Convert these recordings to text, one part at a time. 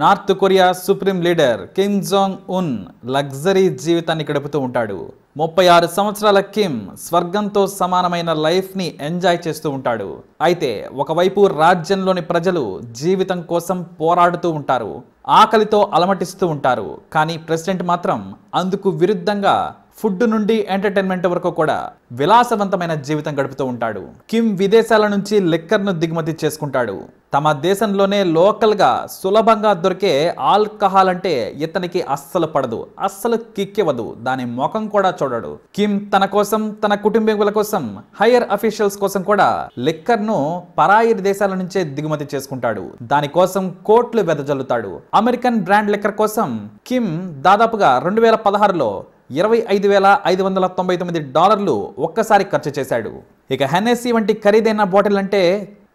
north Korea supreme leader Kim Jong Un luxury జీవితాన్ని గడుపుతూ ఉంటాడు ముప్పై ఆరు సంవత్సరాల కిమ్ స్వర్గంతో సమానమైన లైఫ్ని ఎంజాయ్ చేస్తూ ఉంటాడు అయితే ఒకవైపు రాజ్యంలోని ప్రజలు జీవితం కోసం పోరాడుతూ ఉంటారు ఆకలితో అలమటిస్తూ ఉంటారు కానీ ప్రెసిడెంట్ మాత్రం అందుకు విరుద్ధంగా ఫుడ్ నుండి ఎంటర్టైన్మెంట్ వరకు కూడా విలాసవంతమైన జీవితం గడుపుతూ ఉంటాడు కిమ్ విదేశాల నుంచి లిక్కర్ను దిగుమతి చేసుకుంటాడు తమ దేశంలోనే లోకల్గా సులభంగా దొరికే ఆల్కహాల్ అంటే ఇతనికి అస్సలు పడదు అస్సలు కిక్కివ్వదు దాని ముఖం కూడా చూడడు కిమ్ తన కోసం తన కుటుంబీకుల కోసం హైయర్ అఫీషియల్స్ కోసం కూడా లిక్కర్ను పరాయి దేశాల నుంచే దిగుమతి చేసుకుంటాడు దానికోసం కోట్లు వెదజల్లుతాడు అమెరికన్ బ్రాండ్ లిక్కర్ కోసం కిమ్ దాదాపుగా రెండు వేల పదహారులో ఇరవై ఐదు వేల ఐదు వందల తొంభై తొమ్మిది డాలర్లు ఒక్కసారి ఖర్చు చేశాడు ఇక హెనెస్సీ వంటి ఖరీదైన బాటిల్ అంటే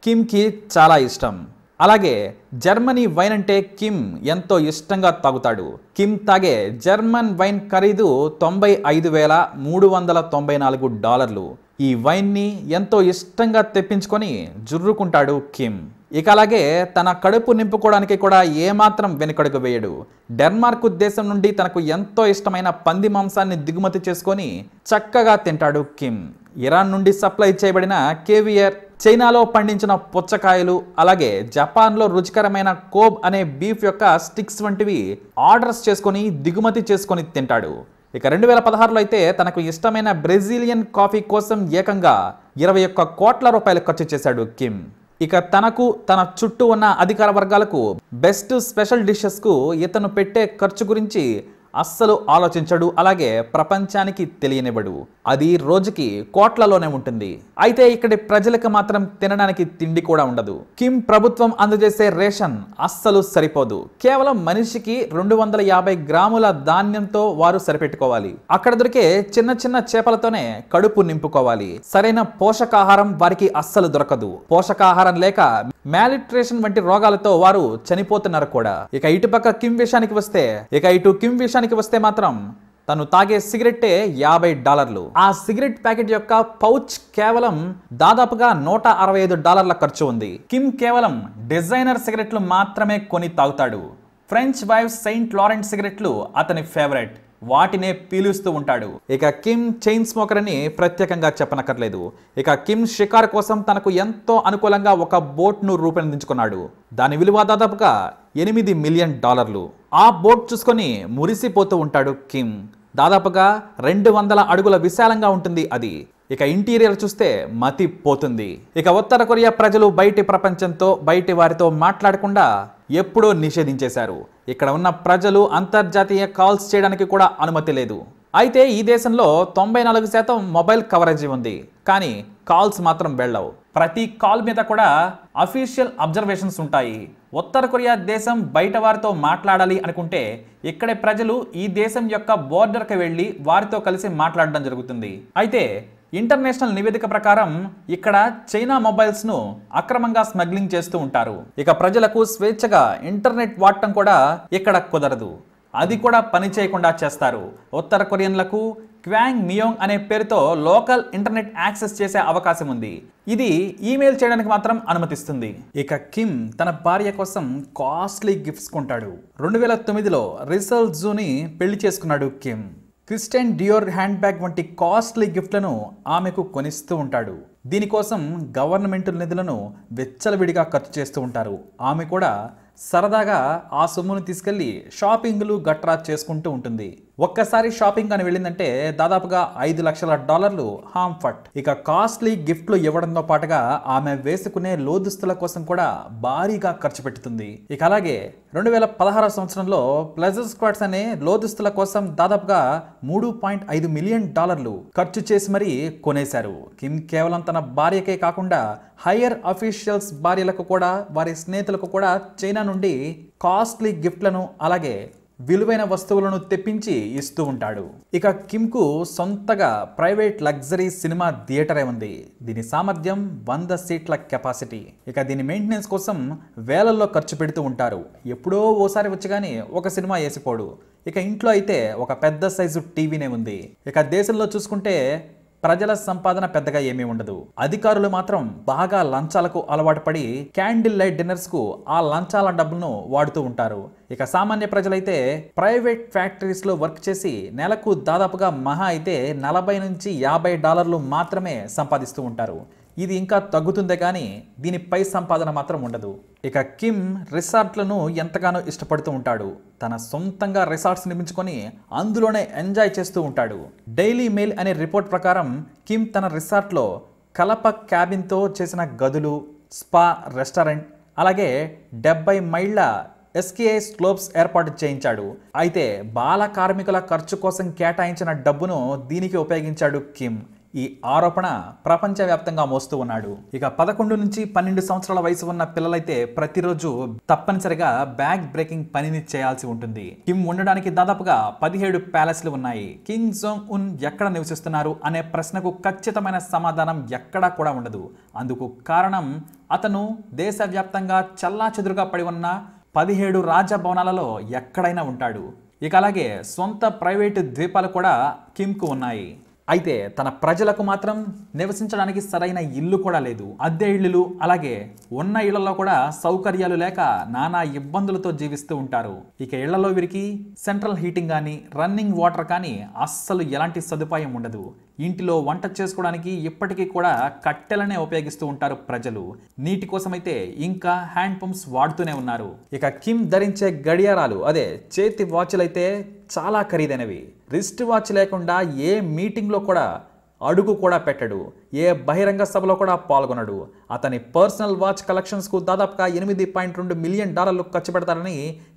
కిమ్కి చాలా ఇష్టం అలాగే జర్మనీ వైన్ అంటే కిమ్ ఎంతో ఇష్టంగా తాగుతాడు కిమ్ తాగే జర్మన్ వైన్ ఖరీదు తొంభై ఐదు వేల మూడు వందల తొంభై నాలుగు డాలర్లు ఈ వైన్ని ఎంతో ఇష్టంగా తెప్పించుకొని జుర్రుకుంటాడు కిమ్ ఇక అలాగే తన కడుపు నింపుకోవడానికి కూడా ఏమాత్రం వెనుకడుగు వేయడు డెన్మార్క్ దేశం నుండి తనకు ఎంతో ఇష్టమైన పంది మాంసాన్ని దిగుమతి చేసుకొని చక్కగా తింటాడు కిమ్ ఇరాన్ నుండి సప్లై చేయబడిన కేవియర్ చైనాలో పండించిన పుచ్చకాయలు అలాగే జపాన్లో రుచికరమైన కోబ్ అనే బీఫ్ యొక్క స్టిక్స్ వంటివి ఆర్డర్స్ చేసుకొని దిగుమతి చేసుకొని తింటాడు ఇక రెండు వేల పదహారులో అయితే తనకు ఇష్టమైన బ్రెజిలియన్ కాఫీ కోసం ఏకంగా ఇరవై ఒక్క కోట్ల రూపాయలు ఖర్చు చేశాడు కిమ్ ఇక తనకు తన చుట్టూ ఉన్న అధికార వర్గాలకు బెస్ట్ స్పెషల్ డిషెస్కు ఇతను పెట్టే ఖర్చు గురించి అస్సలు ఆలోచించడు అలాగే ప్రపంచానికి తెలియనివ్వడు అది రోజుకి కోట్లలోనే ఉంటుంది అయితే ఇక్కడి ప్రజలకు మాత్రం తినడానికి తిండి కూడా ఉండదు కిమ్ ప్రభుత్వం అందజేసే రేషన్ అస్సలు సరిపోదు కేవలం మనిషికి రెండు వందల యాభై గ్రాముల ధాన్యంతో వారు సరిపెట్టుకోవాలి అక్కడ దొరికే చిన్న చిన్న చేపలతోనే కడుపు నింపుకోవాలి సరైన పోషకాహారం వారికి అస్సలు దొరకదు పోషకాహారం లేక మ్యాలిట్రేషన్ వంటి రోగాలతో వారు చనిపోతున్నారు కూడా ఇక ఇటు పక్క కిమ్ విషయానికి వస్తే ఇక ఇటు కిమ్ విషయానికి వస్తే మాత్రం తను తాగే సిగరెట్టే యాభై డాలర్లు ఆ సిగరెట్ ప్యాకెట్ యొక్క పౌచ్ కేవలం దాదాపుగా నూట అరవై ఐదు డాలర్ల ఖర్చు ఉంది కిమ్ కేవలం డిజైనర్ సిగరెట్లు మాత్రమే కొని తాగుతాడు ఫ్రెంచ్ వైవ్ సెయింట్ లారెంట్ సిగరెట్లు అతని ఫేవరెట్ వాటినే పీలుస్తూ ఉంటాడు ఇక కిమ్ చైన్ స్మోకర్ అని ప్రత్యేకంగా చెప్పనక్కర్లేదు ఇక కిమ్ షికార్ కోసం తనకు ఎంతో అనుకూలంగా ఒక బోట్ను రూపొందించుకున్నాడు దాని విలువ దాదాపుగా ఎనిమిది మిలియన్ డాలర్లు ఆ బోట్ చూసుకొని మురిసిపోతూ ఉంటాడు కిమ్ దాదాపుగా రెండు వందల అడుగుల విశాలంగా ఉంటుంది అది ఇక ఇంటీరియర్ చూస్తే మతి పోతుంది ఇక ఉత్తర కొరియా ప్రజలు బయటి ప్రపంచంతో బయటి వారితో మాట్లాడకుండా ఎప్పుడో నిషేధించేశారు ఇక్కడ ఉన్న ప్రజలు అంతర్జాతీయ కాల్స్ చేయడానికి కూడా అనుమతి లేదు అయితే ఈ దేశంలో తొంభై నాలుగు శాతం మొబైల్ కవరేజీ ఉంది కానీ కాల్స్ మాత్రం వెళ్ళవు ప్రతి కాల్ మీద కూడా అఫీషియల్ అబ్జర్వేషన్స్ ఉంటాయి ఉత్తర కొరియా దేశం బయట వారితో మాట్లాడాలి అనుకుంటే ఇక్కడే ప్రజలు ఈ దేశం యొక్క బోర్డర్కి వెళ్ళి వారితో కలిసి మాట్లాడడం జరుగుతుంది అయితే ఇంటర్నేషనల్ నివేదిక ప్రకారం ఇక్కడ చైనా మొబైల్స్ను అక్రమంగా స్మగ్లింగ్ చేస్తూ ఉంటారు ఇక ప్రజలకు స్వేచ్ఛగా ఇంటర్నెట్ వాడటం కూడా ఇక్కడ కుదరదు అది కూడా పని చేయకుండా చేస్తారు ఉత్తర కొరియన్లకు క్వాంగ్ మియోంగ్ అనే పేరుతో లోకల్ ఇంటర్నెట్ యాక్సెస్ చేసే అవకాశం ఉంది ఇది ఈమెయిల్ చేయడానికి మాత్రం అనుమతిస్తుంది ఇక కిమ్ తన భార్య కోసం కాస్ట్లీ గిఫ్ట్స్ కొంటాడు రెండు వేల తొమ్మిదిలో రిసల్ జూని పెళ్లి చేసుకున్నాడు Kim Christian Dior hand bag వంటి కాస్ట్లీ గిఫ్ట్లను ఆమెకు కొనిస్తూ ఉంటాడు దీనికోసం గవర్నమెంట్ నిధులను వెచ్చలవిడిగా ఖర్చు చేస్తూ ఉంటారు ఆమె కూడా సరదాగా ఆ సొమ్మును తీసుకెళ్లి షాపింగ్లు గట్రా చేసుకుంటూ ఉంటుంది ఒక్కసారి షాపింగ్ అని వెళ్ళిందంటే దాదాపుగా ఐదు లక్షల డాలర్లు హామ్ఫట్ ఇక కాస్ట్లీ గిఫ్ట్లు ఇవ్వడంతో పాటుగా ఆమె వేసుకునే లోదుస్తుల కోసం కూడా భారీగా ఖర్చు పెడుతుంది ఇక అలాగే రెండు వేల పదహారవ సంవత్సరంలో ప్లెజర్ స్క్వాడ్స్ అనే లోదుస్తుల కోసం దాదాపుగా మూడు పాయింట్ ఐదు మిలియన్ డాలర్లు ఖర్చు చేసి మరీ కొనేశారు కిమ్ కేవలం తన భార్యకే కాకుండా హయ్యర్ అఫీషియల్స్ భార్యలకు కూడా వారి స్నేహితులకు కూడా చైనా నుండి కాస్ట్లీ గిఫ్ట్లను అలాగే విలువైన వస్తువులను తెప్పించి ఇస్తూ ఉంటాడు ఇక కిమ్కు సొంతగా ప్రైవేట్ లగ్జరీ సినిమా థియేటరే ఉంది దీని సామర్థ్యం వంద సీట్ల కెపాసిటీ ఇక దీని మెయింటెనెన్స్ కోసం వేలల్లో ఖర్చు పెడుతూ ఉంటారు ఎప్పుడో ఓసారి వచ్చి కానీ ఒక సినిమా వేసిపోడు ఇక ఇంట్లో అయితే ఒక పెద్ద సైజు టీవీనే ఉంది ఇక దేశంలో చూసుకుంటే ప్రజల సంపాదన పెద్దగా ఏమీ ఉండదు అధికారులు మాత్రం బాగా లంచాలకు అలవాటు పడి క్యాండిల్ లైట్ డిన్నర్స్ కు ఆ లంచాల డబ్బులను వాడుతూ ఉంటారు ఇక సామాన్య ప్రజలైతే ప్రైవేట్ ఫ్యాక్టరీస్లో వర్క్ చేసి నెలకు దాదాపుగా మహా అయితే నలభై నుంచి యాభై డాలర్లు మాత్రమే సంపాదిస్తూ ఉంటారు ఇది ఇంకా తగ్గుతుందే కానీ దీనిపై సంపాదన మాత్రం ఉండదు ఇక కిమ్ రిసార్ట్లను ఎంతగానో ఇష్టపడుతూ ఉంటాడు తన సొంతంగా రిసార్ట్స్ నిర్మించుకొని అందులోనే ఎంజాయ్ చేస్తూ ఉంటాడు డైలీ మెయిల్ అనే రిపోర్ట్ ప్రకారం కిమ్ తన రిసార్ట్లో కలప క్యాబిన్తో చేసిన గదులు స్పా రెస్టారెంట్ అలాగే డెబ్బై మైళ్ళ ఎస్కేఐ స్లోప్స్ ఏర్పాటు చేయించాడు అయితే బాల కార్మికుల ఖర్చు కోసం కేటాయించిన డబ్బును దీనికి ఉపయోగించాడు కిమ్ ఈ ఆరోపణ ప్రపంచవ్యాప్తంగా మోస్తూ ఉన్నాడు ఇక పదకొండు నుంచి పన్నెండు సంవత్సరాల వయసు ఉన్న పిల్లలైతే ప్రతిరోజు తప్పనిసరిగా బ్యాగ్ బ్రేకింగ్ పనిని చేయాల్సి ఉంటుంది కిమ్ ఉండడానికి దాదాపుగా పదిహేడు ప్యాలెస్లు ఉన్నాయి కింగ్ జోంగ్ ఉన్ ఎక్కడ నివసిస్తున్నారు అనే ప్రశ్నకు ఖచ్చితమైన సమాధానం ఎక్కడా కూడా ఉండదు అందుకు కారణం అతను దేశవ్యాప్తంగా చల్లాచెదురుగా పడి ఉన్న పదిహేడు రాజభవనాలలో ఎక్కడైనా ఉంటాడు ఇక అలాగే సొంత ప్రైవేటు ద్వీపాలు కూడా కిమ్కు ఉన్నాయి అయితే తన ప్రజలకు మాత్రం నివసించడానికి సరైన ఇల్లు కూడా లేదు అద్దె ఇళ్ళు అలాగే ఉన్న ఇళ్లలో కూడా సౌకర్యాలు లేక నానా ఇబ్బందులతో జీవిస్తూ ఉంటారు ఇక ఇళ్లలో వీరికి సెంట్రల్ హీటింగ్ కానీ రన్నింగ్ వాటర్ కానీ అస్సలు ఎలాంటి సదుపాయం ఉండదు ఇంటిలో వంట చేసుకోవడానికి ఇప్పటికీ కూడా కట్టెలనే ఉపయోగిస్తూ ఉంటారు ప్రజలు నీటి కోసమైతే ఇంకా హ్యాండ్ పంప్స్ వాడుతూనే ఉన్నారు ఇక కిమ్ ధరించే గడియారాలు అదే చేతి వాచ్లు అయితే చాలా ఖరీదైనవి రిస్ట్ వాచ్ లేకుండా ఏ మీటింగ్లో కూడా అడుగు కూడా పెట్టడు ఏ బహిరంగ సభలో కూడా పాల్గొనడు అతని పర్సనల్ వాచ్ కలెక్షన్స్కు దాదాపుగా ఎనిమిది పాయింట్ రెండు మిలియన్ డాలర్లు ఖర్చు పెడతారని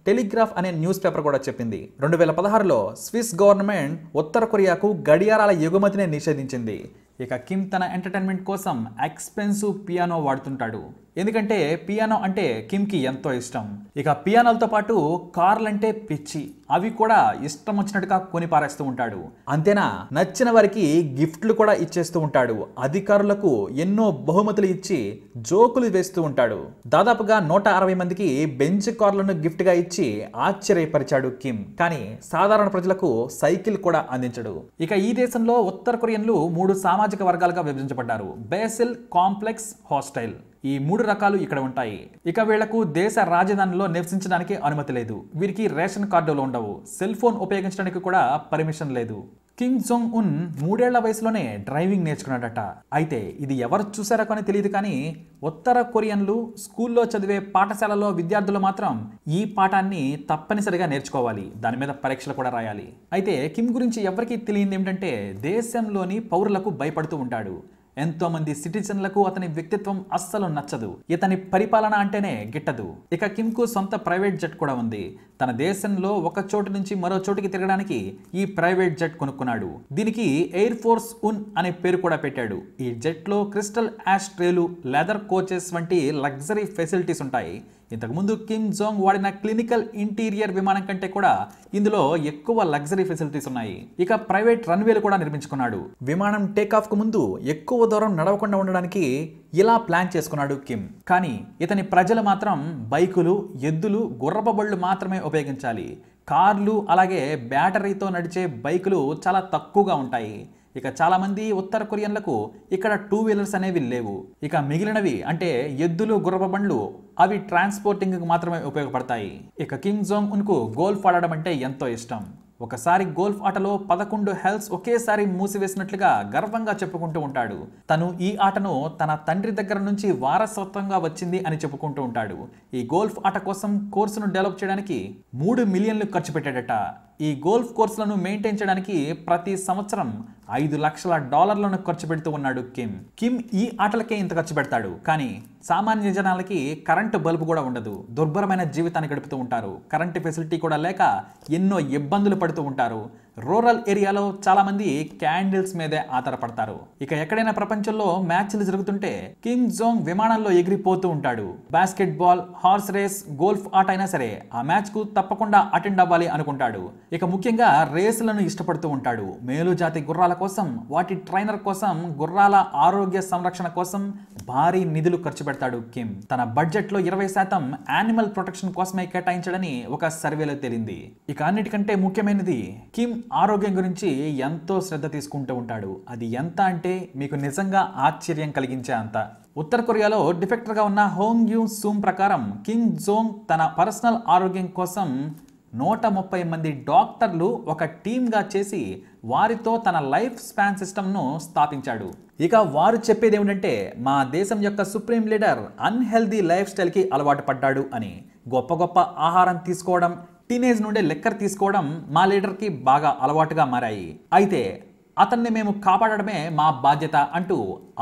టెలిగ్రాఫ్ అనే న్యూస్ పేపర్ కూడా చెప్పింది రెండు వేల పదహారులో స్విస్ గవర్నమెంట్ ఉత్తర కొరియాకు గడియారాల ఎగుమతిని నిషేధించింది ఇక కిమ్ తన ఎంటర్టైన్మెంట్ కోసం ఎక్స్పెన్సివ్ పియానో వాడుతుంటాడు ఎందుకంటే పియానో అంటే కిమ్కి ఎంతో ఇష్టం ఇక పియానోలతో పాటు కార్లు అంటే పిచ్చి అవి కూడా ఇష్టం వచ్చినట్టుగా కొని పారేస్తూ ఉంటాడు అంతేనా నచ్చిన వారికి గిఫ్ట్లు కూడా ఇచ్చేస్తూ ఉంటాడు అధికారులకు ఎన్నో బహుమతులు ఇచ్చి జోకులు వేస్తూ ఉంటాడు దాదాపుగా నూట అరవై మందికి బెంచ్ కార్లను గిఫ్ట్గా ఇచ్చి ఆశ్చర్యపరిచాడు కిమ్ కానీ సాధారణ ప్రజలకు సైకిల్ కూడా అందించడు ఇక ఈ దేశంలో ఉత్తర కొరియన్లు మూడు సామాజిక వర్గాలుగా విభజించబడ్డారు బేసిల్ కాంప్లెక్స్ హాస్టైల్ ఈ మూడు రకాలు ఇక్కడ ఉంటాయి ఇక వీళ్లకు దేశ రాజధానిలో నివసించడానికి అనుమతి లేదు వీరికి రేషన్ కార్డులు ఉండవు సెల్ ఫోన్ ఉపయోగించడానికి కూడా పర్మిషన్ లేదు కిమ్ జోంగ్ ఉన్ మూడేళ్ల వయసులోనే డ్రైవింగ్ నేర్చుకున్నాడట అయితే ఇది ఎవరు చూసారో కానీ తెలియదు కానీ ఉత్తర కొరియన్లు స్కూల్లో చదివే పాఠశాలలో విద్యార్థులు మాత్రం ఈ పాఠాన్ని తప్పనిసరిగా నేర్చుకోవాలి దాని మీద పరీక్షలు కూడా రాయాలి అయితే కిమ్ గురించి ఎవరికి తెలియంది ఏమిటంటే దేశంలోని పౌరులకు భయపడుతూ ఉంటాడు ఎంతోమంది సిటిజన్లకు అతని వ్యక్తిత్వం అస్సలు నచ్చదు ఇతని పరిపాలన అంటేనే గిట్టదు ఇక కిమ్కు సొంత ప్రైవేట్ జెట్ కూడా ఉంది తన దేశంలో ఒక చోటు నుంచి మరో చోటుకి తిరగడానికి ఈ ప్రైవేట్ జెట్ కొనుక్కున్నాడు దీనికి ఎయిర్ ఫోర్స్ ఉన్ అనే పేరు కూడా పెట్టాడు ఈ జెట్లో క్రిస్టల్ యాష్ ట్రేలు లెదర్ కోచెస్ వంటి లగ్జరీ ఫెసిలిటీస్ ఉంటాయి ఇంతకుముందు కిమ్ జోంగ్ వాడిన క్లినికల్ ఇంటీరియర్ విమానం కంటే కూడా ఇందులో ఎక్కువ లగ్జరీ ఫెసిలిటీస్ ఉన్నాయి ఇక ప్రైవేట్ రన్వేలు కూడా నిర్మించుకున్నాడు విమానం టేకాఫ్కు ముందు ఎక్కువ దూరం నడవకుండా ఉండడానికి ఇలా ప్లాన్ చేసుకున్నాడు కిమ్ కానీ ఇతని ప్రజలు మాత్రం బైకులు ఎద్దులు గుర్రపబళ్ళు మాత్రమే ఉపయోగించాలి కార్లు అలాగే బ్యాటరీతో నడిచే బైకులు చాలా తక్కువగా ఉంటాయి ఇక చాలామంది ఉత్తర కొరియన్లకు ఇక్కడ టూ వీలర్స్ అనేవి లేవు ఇక మిగిలినవి అంటే ఎద్దులు గుర్రప బండ్లు అవి ట్రాన్స్పోర్టింగ్కి మాత్రమే ఉపయోగపడతాయి ఇక కింగ్ జోంగ్ ఉన్కు గోల్ఫ్ ఆడడం అంటే ఎంతో ఇష్టం ఒకసారి గోల్ఫ్ ఆటలో పదకొండు హెల్స్ ఒకేసారి మూసివేసినట్లుగా గర్వంగా చెప్పుకుంటూ ఉంటాడు తను ఈ ఆటను తన తండ్రి దగ్గర నుంచి వారసత్వంగా వచ్చింది అని చెప్పుకుంటూ ఉంటాడు ఈ గోల్ఫ్ ఆట కోసం కోర్సును డెవలప్ చేయడానికి మూడు మిలియన్లు ఖర్చు పెట్టాడట ఈ గోల్ఫ్ కోర్సులను మెయింటైన్ చేయడానికి ప్రతి సంవత్సరం ఐదు లక్షల డాలర్లను ఖర్చు పెడుతూ ఉన్నాడు కిమ్ కిమ్ ఈ ఆటలకే ఇంత ఖర్చు పెడతాడు కానీ సామాన్య జనాలకి కరెంటు బల్బు కూడా ఉండదు దుర్భరమైన జీవితాన్ని గడుపుతూ ఉంటారు కరెంటు ఫెసిలిటీ కూడా లేక ఎన్నో ఇబ్బందులు పడుతూ ఉంటారు రూరల్ ఏరియాలో చాలామంది క్యాండిల్స్ మీదే ఆధారపడతారు ఇక ఎక్కడైనా ప్రపంచంలో మ్యాచ్లు జరుగుతుంటే కిమ్ జోంగ్ విమానంలో ఎగిరిపోతూ ఉంటాడు basketball horse race golf ఆట అయినా సరే ఆ మ్యాచ్ కు తప్పకుండా అటెండ్ అవ్వాలి అనుకుంటాడు ఇక ముఖ్యంగా రేసులను ఇష్టపడుతూ ఉంటాడు మేలు జాతి గుర్రాల కోసం వాటి ట్రైనర్ కోసం గుర్రాల ఆరోగ్య సంరక్షణ కోసం భారీ నిధులు ఖర్చు పెడతాడు కిమ్ తన బడ్జెట్ లో ఇరవై శాతం యానిమల్ ప్రొటెక్షన్ కోసమే కేటాయించడని ఒక సర్వేలో తేలింది ఇక అన్నిటికంటే ముఖ్యమైనది కిమ్ ఆరోగ్యం గురించి ఎంతో శ్రద్ధ తీసుకుంటూ ఉంటాడు అది ఎంత అంటే మీకు నిజంగా ఆశ్చర్యం కలిగించే అంత ఉత్తర కొరియాలో డిఫెక్టర్గా ఉన్న హోంగ్ యూ సూమ్ ప్రకారం కిమ్ జోంగ్ తన పర్సనల్ ఆరోగ్యం కోసం నూట ముప్పై మంది డాక్టర్లు ఒక టీమ్గా చేసి వారితో తన లైఫ్ స్పాన్ సిస్టమ్ను స్థాపించాడు ఇక వారు చెప్పేది ఏమిటంటే మా దేశం యొక్క సుప్రీం లీడర్ అన్హెల్దీ లైఫ్ స్టైల్కి అలవాటు పడ్డాడు అని గొప్ప గొప్ప ఆహారం తీసుకోవడం టీనేజ్ నుండే లెక్కర్ తీసుకోవడం మా లీడర్కి బాగా అలవాటుగా మారాయి అయితే అతన్ని మేము కాపాడడమే మా బాధ్యత అంటూ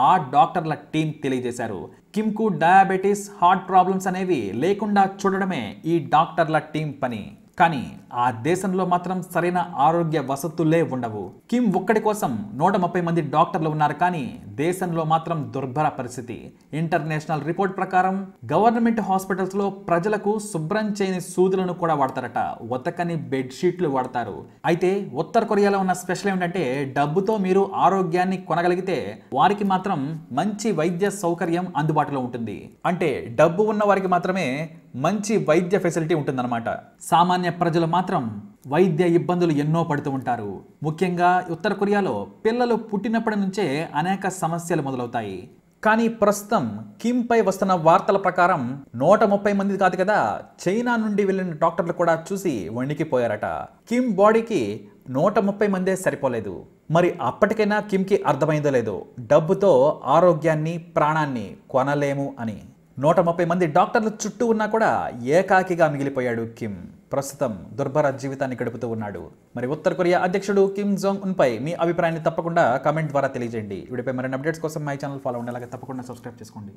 ఆ డాక్టర్ల టీం తెలియజేశారు కిమ్కు డయాబెటీస్ హార్ట్ ప్రాబ్లమ్స్ అనేవి లేకుండా చూడడమే ఈ డాక్టర్ల టీం పని కానీ ఆ దేశంలో మాత్రం సరైన ఆరోగ్య వసతులే ఉండవు కిమ్ ఒక్కడి కోసం నూట ముప్పై మంది డాక్టర్లు ఉన్నారు కానీ దేశంలో మాత్రం దుర్భర పరిస్థితి ఇంటర్నేషనల్ రిపోర్ట్ ప్రకారం గవర్నమెంట్ హాస్పిటల్స్లో ప్రజలకు శుభ్రం చేయని సూదులను కూడా వాడతారట ఉతకని బెడ్షీట్లు వాడతారు అయితే ఉత్తర కొరియాలో ఉన్న స్పెషల్ ఏమిటంటే డబ్బుతో మీరు ఆరోగ్యాన్ని కొనగలిగితే వారికి మాత్రం మంచి వైద్య సౌకర్యం అందుబాటులో ఉంటుంది అంటే డబ్బు ఉన్న వారికి మాత్రమే మంచి వైద్య ఫెసిలిటీ ఉంటుందన్నమాట సామాన్య ప్రజలు మాత్రం వైద్య ఇబ్బందులు ఎన్నో పడుతూ ఉంటారు ముఖ్యంగా ఉత్తర కొరియాలో పిల్లలు పుట్టినప్పటి నుంచే అనేక సమస్యలు మొదలవుతాయి కానీ ప్రస్తుతం కిమ్ పై వస్తున్న వార్తల ప్రకారం నూట ముప్పై మంది కాదు కదా చైనా నుండి వెళ్ళిన డాక్టర్లు కూడా చూసి వణికిపోయారట కిమ్ బాడీకి నూట ముప్పై మందే సరిపోలేదు మరి అప్పటికైనా కిమ్కి అర్థమైందో లేదో డబ్బుతో ఆరోగ్యాన్ని ప్రాణాన్ని కొనలేము అని నూట ముప్పై మంది డాక్టర్లు చుట్టూ ఉన్నా కూడా ఏకాకిగా మిగిలిపోయాడు కిమ్ ప్రస్తుతం దుర్భర జీవితాన్ని గడుపుతూ ఉన్నాడు మరి ఉత్తర కొరియా అధ్యక్షుడు కిమ్ జోంగ్ ఉన్పై మీ అభిప్రాయాన్ని తప్పకుండా కామెంట్ ద్వారా తెలియజేయండి వీడిపై మరిన్ని అప్డేట్స్ కోసం మై ఛానల్ ఫాలో ఉండేలాగా తప్పకుండా సబ్స్క్రైబ్ చేసుకోండి